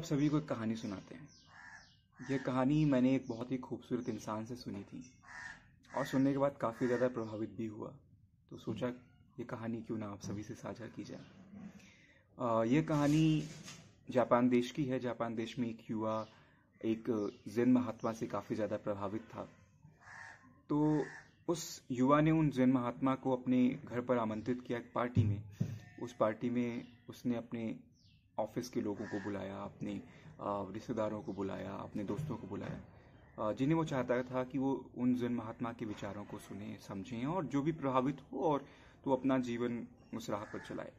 आप सभी को एक कहानी सुनाते हैं यह कहानी मैंने एक बहुत ही खूबसूरत इंसान से सुनी थी और सुनने के बाद काफ़ी ज़्यादा प्रभावित भी हुआ तो सोचा ये कहानी क्यों ना आप सभी से साझा की जाए ये कहानी जापान देश की है जापान देश में एक युवा एक जैन महात्मा से काफ़ी ज़्यादा प्रभावित था तो उस युवा ने उन जैन महात्मा को अपने घर पर आमंत्रित किया एक पार्टी में उस पार्टी में उसने अपने ऑफिस के लोगों को बुलाया अपने रिश्तेदारों को बुलाया अपने दोस्तों को बुलाया जिन्हें वो चाहता था कि वो उन जन महात्मा के विचारों को सुने समझें और जो भी प्रभावित हो और तो अपना जीवन उस राह पर चलाए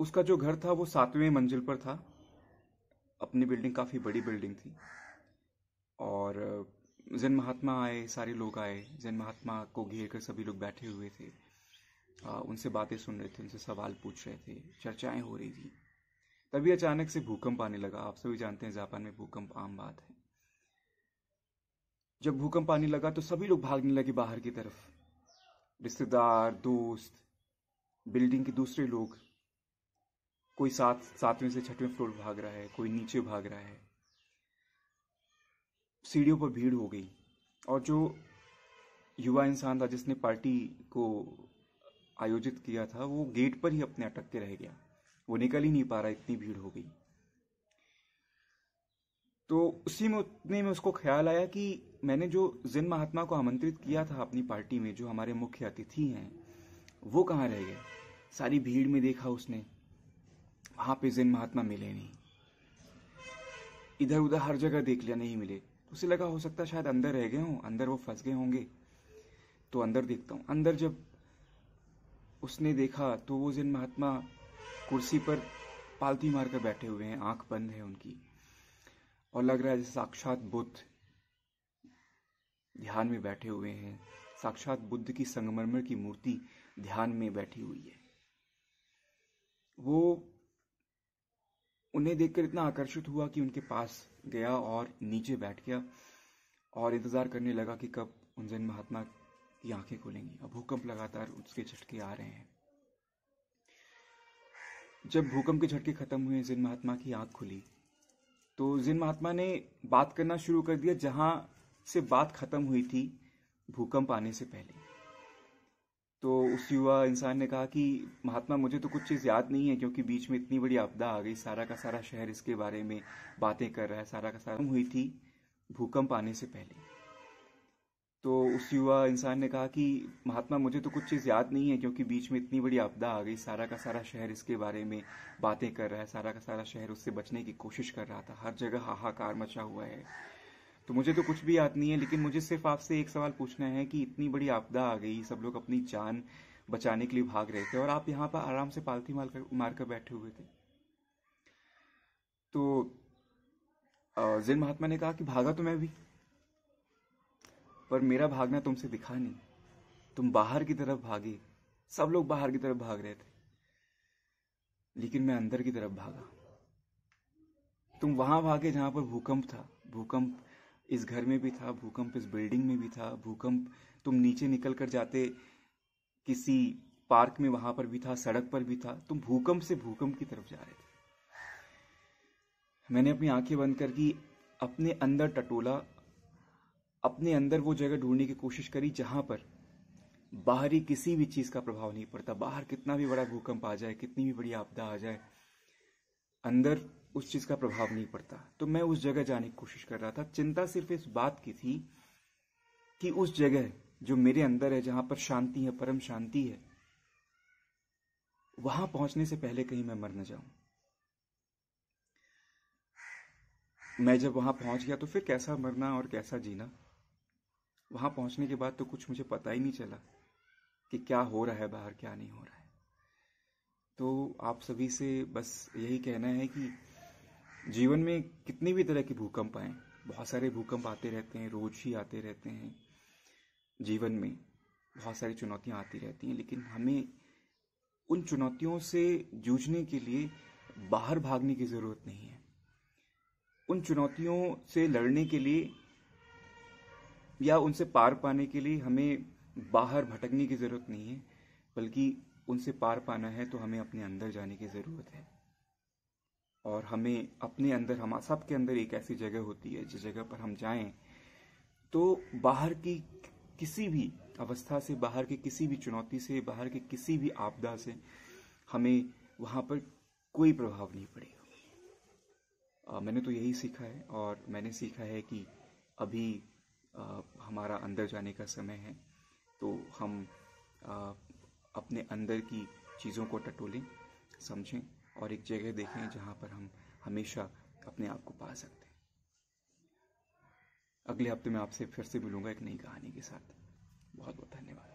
उसका जो घर था वो सातवें मंजिल पर था अपनी बिल्डिंग काफ़ी बड़ी बिल्डिंग थी और जन महात्मा आए सारे लोग आए जन महात्मा को घेर कर सभी लोग बैठे हुए थे उनसे बातें सुन रहे थे उनसे सवाल पूछ रहे थे चर्चाएं हो रही थी तभी अचानक से भूकंप आने लगा आप सभी जानते हैं जापान में भूकंप आम बात है जब भूकंप आने लगा तो सभी लोग भागने लगे बाहर की तरफ रिश्तेदार दोस्त बिल्डिंग के दूसरे लोग कोई सात सातवें से छठवें फ्लोर भाग रहा है कोई नीचे भाग रहा है सीढ़ियों पर भीड़ हो गई और जो युवा इंसान था जिसने पार्टी को आयोजित किया था वो गेट पर ही अपने अटक के रह गया वो निकल ही नहीं पा रहा इतनी भीड़ हो गई तो उसी में उतने में उसको ख्याल आया कि मैंने जो जिन महात्मा को आमंत्रित किया था अपनी पार्टी में जो हमारे मुख्य अतिथि हैं वो कहाँ रह गए सारी भीड़ में देखा उसने वहां पे जिन महात्मा मिले नहीं इधर उधर हर जगह देख लिया नहीं मिले तो उसे लगा हो सकता शायद अंदर रह गए हों अंदर वो फंस गए होंगे तो अंदर देखता हूँ अंदर जब उसने देखा तो वो जिन महात्मा कुर्सी पर पालती मारकर बैठे हुए हैं आंख बंद है उनकी और लग रहा है जैसे साक्षात बुद्ध ध्यान में बैठे हुए हैं साक्षात बुद्ध की संगमरमर की मूर्ति ध्यान में बैठी हुई है वो उन्हें देखकर इतना आकर्षित हुआ कि उनके पास गया और नीचे बैठ गया और इंतजार करने लगा कि कब उन जैन महात्मा की आंखें खुलेंगी और भूकंप लगातार उसके झटके आ रहे हैं जब भूकंप के झटके खत्म हुए जिन महात्मा की आंख खुली तो जिन महात्मा ने बात करना शुरू कर दिया जहां से बात खत्म हुई थी भूकंप आने से पहले तो उस युवा इंसान ने कहा कि महात्मा मुझे तो कुछ चीज़ याद नहीं है क्योंकि बीच में इतनी बड़ी आपदा आ गई सारा का सारा शहर इसके बारे में बातें कर रहा है सारा का सारा हुई थी भूकंप आने से पहले तो उस युवा इंसान ने कहा कि महात्मा मुझे तो कुछ चीज़ याद नहीं है क्योंकि बीच में इतनी बड़ी आपदा आ गई सारा का सारा शहर इसके बारे में बातें कर रहा है सारा का सारा शहर उससे बचने की कोशिश कर रहा था हर जगह हाहाकार मचा हुआ है तो मुझे तो कुछ भी याद नहीं है लेकिन मुझे सिर्फ आपसे एक सवाल पूछना है कि इतनी बड़ी आपदा आ गई सब लोग अपनी जान बचाने के लिए भाग रहे थे और आप यहाँ पर आराम से पालथी मार कर मार कर बैठे हुए थे तो जिन महात्मा ने कहा कि भागा तो मैं भी पर मेरा भागना तुमसे दिखा नहीं तुम बाहर की तरफ भागे सब लोग बाहर की तरफ भाग रहे थे लेकिन मैं अंदर की तरफ भागा तुम वहां भागे जहां पर भूकंप था भूकंप इस घर में भी था भूकंप इस बिल्डिंग में भी था भूकंप तुम नीचे निकल कर जाते किसी पार्क में वहां पर भी था सड़क पर भी था तुम भूकंप से भूकंप की तरफ जा रहे थे मैंने अपनी आंखें बंद करके अपने अंदर टटोला अपने अंदर वो जगह ढूंढने की कोशिश करी जहां पर बाहरी किसी भी चीज का प्रभाव नहीं पड़ता बाहर कितना भी बड़ा भूकंप आ जाए कितनी भी बड़ी आपदा आ जाए अंदर उस चीज का प्रभाव नहीं पड़ता तो मैं उस जगह जाने की कोशिश कर रहा था चिंता सिर्फ इस बात की थी कि उस जगह जो मेरे अंदर है जहां पर शांति है परम शांति है वहां पहुंचने से पहले कहीं मैं मर न जाऊं मैं जब वहां पहुंच गया तो फिर कैसा मरना और कैसा जीना वहां पहुंचने के बाद तो कुछ मुझे पता ही नहीं चला कि क्या हो रहा है बाहर क्या नहीं हो रहा है तो आप सभी से बस यही कहना है कि जीवन में कितनी भी तरह के भूकंप आए बहुत सारे भूकंप आते रहते हैं रोज ही आते रहते हैं जीवन में बहुत सारी चुनौतियां आती रहती हैं लेकिन हमें उन चुनौतियों से जूझने के लिए बाहर भागने की ज़रूरत नहीं है उन चुनौतियों से लड़ने के लिए या उनसे पार पाने के लिए हमें बाहर भटकने की ज़रूरत नहीं है बल्कि उनसे पार पाना है तो हमें अपने अंदर जाने की ज़रूरत है और हमें अपने अंदर हम सब के अंदर एक ऐसी जगह होती है जिस जगह पर हम जाएं तो बाहर की किसी भी अवस्था से बाहर के किसी भी चुनौती से बाहर के किसी भी आपदा से हमें वहाँ पर कोई प्रभाव नहीं पड़ेगा मैंने तो यही सीखा है और मैंने सीखा है कि अभी हमारा अंदर जाने का समय है तो हम अपने अंदर की चीज़ों को टटोलें समझें और एक जगह देखें जहाँ पर हम हमेशा अपने आप को पा सकते हैं अगले हफ्ते में आपसे फिर से मिलूंगा एक नई कहानी के साथ बहुत बहुत धन्यवाद